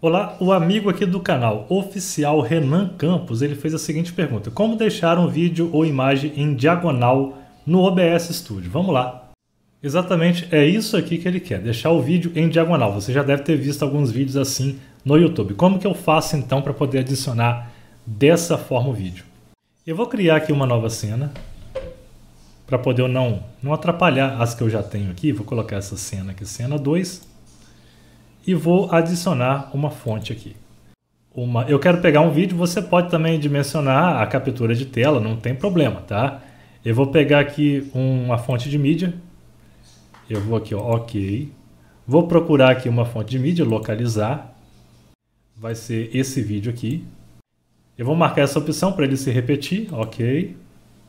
Olá, o amigo aqui do canal oficial Renan Campos, ele fez a seguinte pergunta: Como deixar um vídeo ou imagem em diagonal no OBS Studio? Vamos lá. Exatamente, é isso aqui que ele quer, deixar o vídeo em diagonal. Você já deve ter visto alguns vídeos assim no YouTube. Como que eu faço então para poder adicionar dessa forma o vídeo? Eu vou criar aqui uma nova cena para poder eu não não atrapalhar as que eu já tenho aqui. Vou colocar essa cena aqui, cena 2 e vou adicionar uma fonte aqui. Uma, eu quero pegar um vídeo, você pode também dimensionar a captura de tela, não tem problema, tá? Eu vou pegar aqui uma fonte de mídia, eu vou aqui, ó, ok. Vou procurar aqui uma fonte de mídia, localizar, vai ser esse vídeo aqui. Eu vou marcar essa opção para ele se repetir, ok.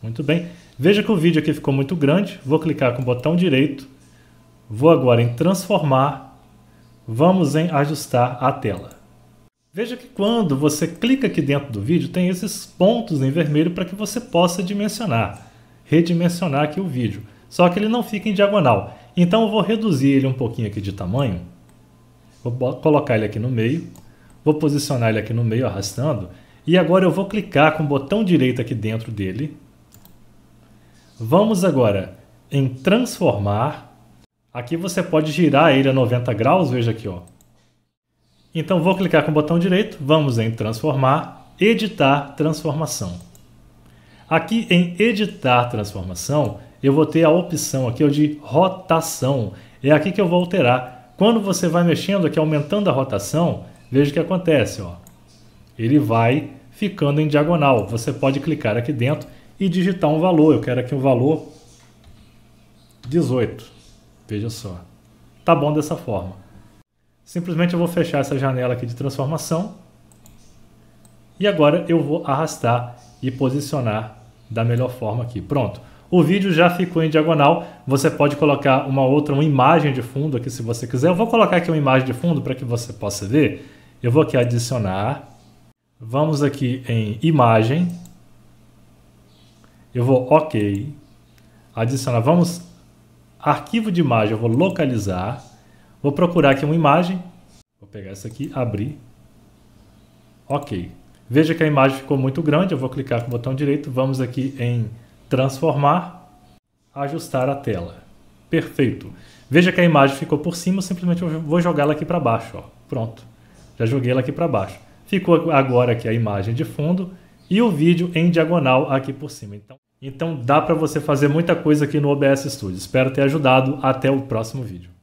Muito bem. Veja que o vídeo aqui ficou muito grande, vou clicar com o botão direito, vou agora em transformar Vamos em ajustar a tela. Veja que quando você clica aqui dentro do vídeo, tem esses pontos em vermelho para que você possa dimensionar, redimensionar aqui o vídeo. Só que ele não fica em diagonal. Então eu vou reduzir ele um pouquinho aqui de tamanho. Vou colocar ele aqui no meio. Vou posicionar ele aqui no meio, arrastando. E agora eu vou clicar com o botão direito aqui dentro dele. Vamos agora em transformar Aqui você pode girar ele a 90 graus, veja aqui. Ó. Então vou clicar com o botão direito, vamos em transformar, editar transformação. Aqui em editar transformação, eu vou ter a opção aqui de rotação. É aqui que eu vou alterar. Quando você vai mexendo aqui, aumentando a rotação, veja o que acontece. Ó. Ele vai ficando em diagonal. Você pode clicar aqui dentro e digitar um valor. Eu quero aqui um valor 18. Veja só. Tá bom dessa forma. Simplesmente eu vou fechar essa janela aqui de transformação. E agora eu vou arrastar e posicionar da melhor forma aqui. Pronto. O vídeo já ficou em diagonal. Você pode colocar uma outra uma imagem de fundo aqui se você quiser. Eu vou colocar aqui uma imagem de fundo para que você possa ver. Eu vou aqui adicionar. Vamos aqui em imagem. Eu vou OK. Adicionar. Vamos arquivo de imagem, eu vou localizar, vou procurar aqui uma imagem, vou pegar essa aqui, abrir, ok. Veja que a imagem ficou muito grande, eu vou clicar com o botão direito, vamos aqui em transformar, ajustar a tela. Perfeito. Veja que a imagem ficou por cima, eu simplesmente vou jogá-la aqui para baixo, ó. pronto. Já joguei ela aqui para baixo. Ficou agora aqui a imagem de fundo e o vídeo em diagonal aqui por cima. Então então dá para você fazer muita coisa aqui no OBS Studio. Espero ter ajudado. Até o próximo vídeo.